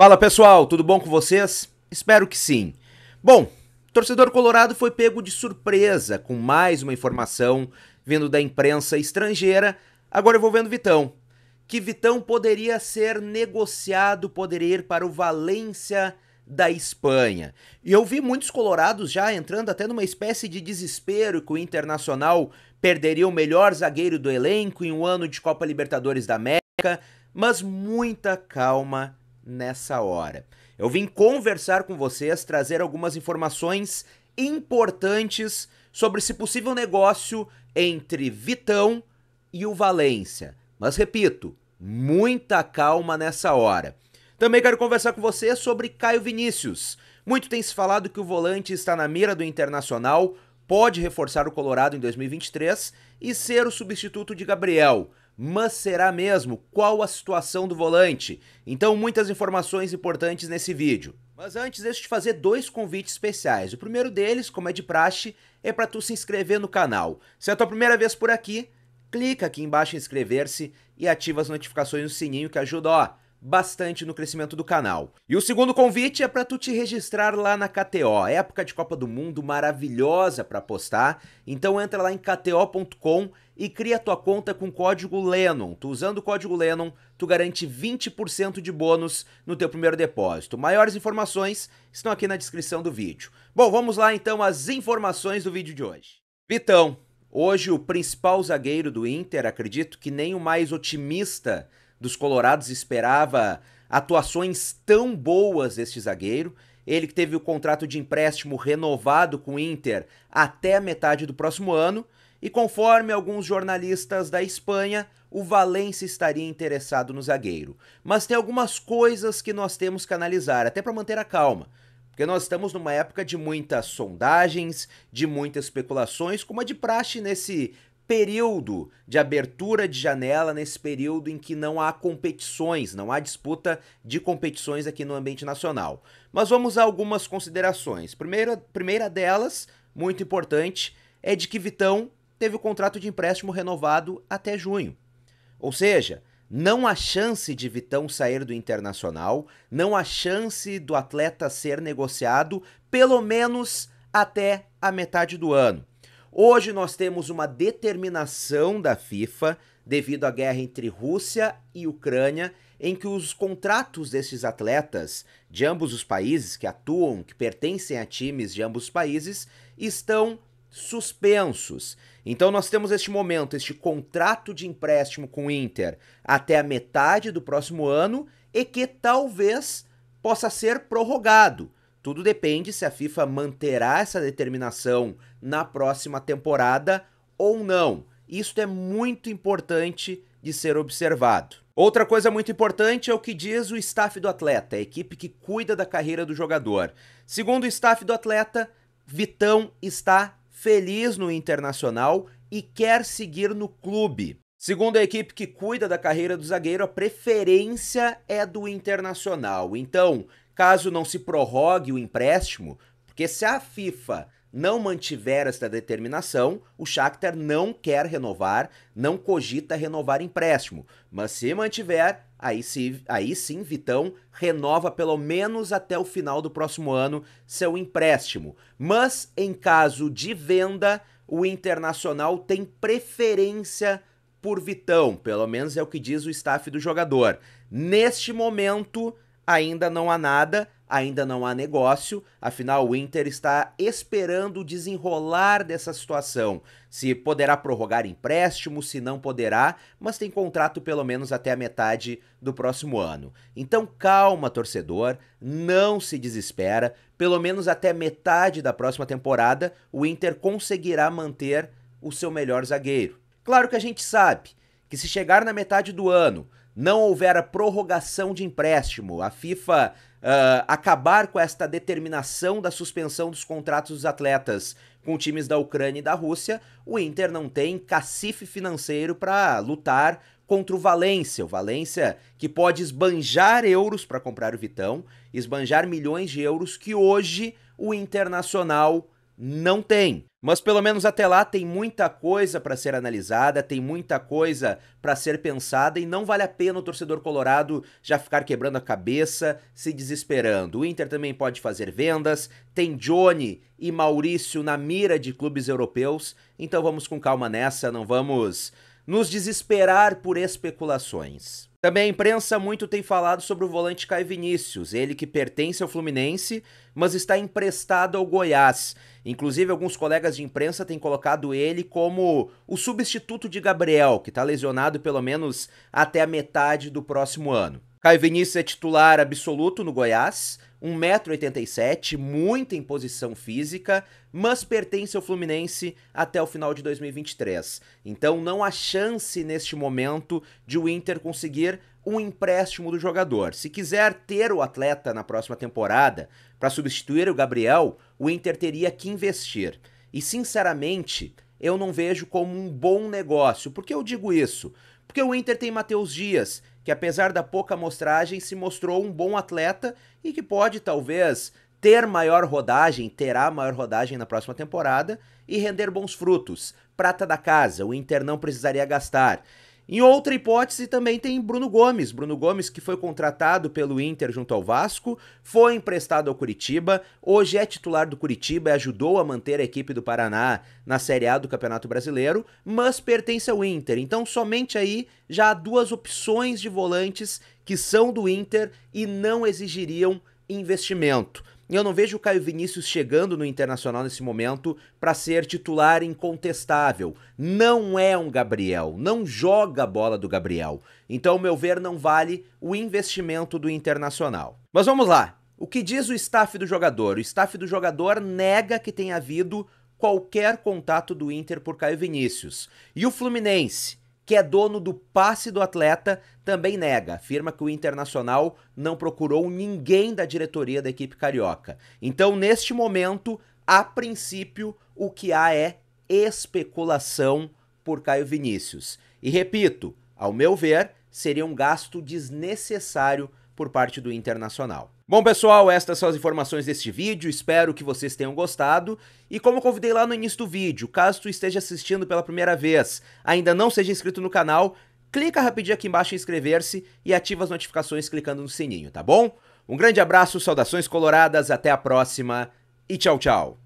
Fala pessoal, tudo bom com vocês? Espero que sim. Bom, torcedor colorado foi pego de surpresa com mais uma informação vindo da imprensa estrangeira, agora envolvendo Vitão. Que Vitão poderia ser negociado, poderia ir para o Valência da Espanha. E eu vi muitos colorados já entrando até numa espécie de desespero que o Internacional perderia o melhor zagueiro do elenco em um ano de Copa Libertadores da América, mas muita calma nessa hora. Eu vim conversar com vocês, trazer algumas informações importantes sobre esse possível negócio entre Vitão e o Valência. Mas repito, muita calma nessa hora. Também quero conversar com você sobre Caio Vinícius. Muito tem se falado que o volante está na mira do Internacional, pode reforçar o Colorado em 2023 e ser o substituto de Gabriel mas será mesmo? Qual a situação do volante? Então, muitas informações importantes nesse vídeo. Mas antes, deixa eu te fazer dois convites especiais. O primeiro deles, como é de praxe, é para tu se inscrever no canal. Se é a tua primeira vez por aqui, clica aqui embaixo em inscrever-se e ativa as notificações no sininho que ajuda, ó bastante no crescimento do canal. E o segundo convite é para tu te registrar lá na KTO, época de Copa do Mundo maravilhosa para apostar. Então entra lá em kto.com e cria tua conta com código Lennon. Tu usando o código Lennon, tu garante 20% de bônus no teu primeiro depósito. Maiores informações estão aqui na descrição do vídeo. Bom, vamos lá então às informações do vídeo de hoje. Vitão, hoje o principal zagueiro do Inter, acredito que nem o mais otimista dos Colorados esperava atuações tão boas deste zagueiro. Ele que teve o contrato de empréstimo renovado com o Inter até a metade do próximo ano. E conforme alguns jornalistas da Espanha, o Valencia estaria interessado no zagueiro. Mas tem algumas coisas que nós temos que analisar, até para manter a calma. Porque nós estamos numa época de muitas sondagens, de muitas especulações, como a de praxe nesse período de abertura de janela, nesse período em que não há competições, não há disputa de competições aqui no ambiente nacional. Mas vamos a algumas considerações. Primeira, primeira delas, muito importante, é de que Vitão teve o contrato de empréstimo renovado até junho. Ou seja, não há chance de Vitão sair do Internacional, não há chance do atleta ser negociado, pelo menos até a metade do ano. Hoje nós temos uma determinação da FIFA devido à guerra entre Rússia e Ucrânia, em que os contratos desses atletas de ambos os países que atuam, que pertencem a times de ambos os países, estão suspensos. Então nós temos este momento, este contrato de empréstimo com o Inter até a metade do próximo ano e que talvez possa ser prorrogado. Tudo depende se a FIFA manterá essa determinação na próxima temporada ou não. Isso é muito importante de ser observado. Outra coisa muito importante é o que diz o staff do atleta, a equipe que cuida da carreira do jogador. Segundo o staff do atleta, Vitão está feliz no Internacional e quer seguir no clube. Segundo a equipe que cuida da carreira do zagueiro, a preferência é do Internacional. Então, caso não se prorrogue o empréstimo, porque se a FIFA não mantiver esta determinação, o Shakhtar não quer renovar, não cogita renovar empréstimo. Mas se mantiver, aí, se, aí sim Vitão renova pelo menos até o final do próximo ano seu empréstimo. Mas em caso de venda, o Internacional tem preferência por Vitão, pelo menos é o que diz o staff do jogador. Neste momento, ainda não há nada, ainda não há negócio, afinal o Inter está esperando o desenrolar dessa situação. Se poderá prorrogar empréstimo, se não poderá, mas tem contrato pelo menos até a metade do próximo ano. Então calma, torcedor, não se desespera, pelo menos até metade da próxima temporada o Inter conseguirá manter o seu melhor zagueiro. Claro que a gente sabe que se chegar na metade do ano não houver a prorrogação de empréstimo, a FIFA uh, acabar com esta determinação da suspensão dos contratos dos atletas com times da Ucrânia e da Rússia, o Inter não tem cacife financeiro para lutar contra o Valência. O Valência que pode esbanjar euros para comprar o Vitão, esbanjar milhões de euros que hoje o Internacional não tem. Mas pelo menos até lá tem muita coisa para ser analisada, tem muita coisa para ser pensada e não vale a pena o torcedor colorado já ficar quebrando a cabeça, se desesperando. O Inter também pode fazer vendas, tem Johnny e Maurício na mira de clubes europeus, então vamos com calma nessa, não vamos nos desesperar por especulações. Também a imprensa muito tem falado sobre o volante Caio Vinícius, ele que pertence ao Fluminense, mas está emprestado ao Goiás. Inclusive, alguns colegas de imprensa têm colocado ele como o substituto de Gabriel, que está lesionado pelo menos até a metade do próximo ano. Caio Vinícius é titular absoluto no Goiás, 1,87m, muita imposição física, mas pertence ao Fluminense até o final de 2023. Então não há chance neste momento de o Inter conseguir um empréstimo do jogador. Se quiser ter o atleta na próxima temporada para substituir o Gabriel, o Inter teria que investir. E sinceramente, eu não vejo como um bom negócio. Por que eu digo isso? Porque o Inter tem Matheus Dias, que apesar da pouca amostragem se mostrou um bom atleta e que pode talvez ter maior rodagem, terá maior rodagem na próxima temporada e render bons frutos. Prata da casa, o Inter não precisaria gastar. Em outra hipótese também tem Bruno Gomes. Bruno Gomes que foi contratado pelo Inter junto ao Vasco, foi emprestado ao Curitiba, hoje é titular do Curitiba e ajudou a manter a equipe do Paraná na Série A do Campeonato Brasileiro, mas pertence ao Inter. Então somente aí já há duas opções de volantes que são do Inter e não exigiriam investimento e Eu não vejo o Caio Vinícius chegando no Internacional nesse momento para ser titular incontestável. Não é um Gabriel, não joga a bola do Gabriel. Então, ao meu ver, não vale o investimento do Internacional. Mas vamos lá. O que diz o staff do jogador? O staff do jogador nega que tenha havido qualquer contato do Inter por Caio Vinícius. E o Fluminense? que é dono do passe do atleta, também nega. Afirma que o Internacional não procurou ninguém da diretoria da equipe carioca. Então, neste momento, a princípio, o que há é especulação por Caio Vinícius. E repito, ao meu ver, seria um gasto desnecessário por parte do Internacional. Bom, pessoal, estas são as informações deste vídeo, espero que vocês tenham gostado. E como convidei lá no início do vídeo, caso tu esteja assistindo pela primeira vez, ainda não seja inscrito no canal, clica rapidinho aqui embaixo em inscrever-se e ativa as notificações clicando no sininho, tá bom? Um grande abraço, saudações coloradas, até a próxima e tchau, tchau!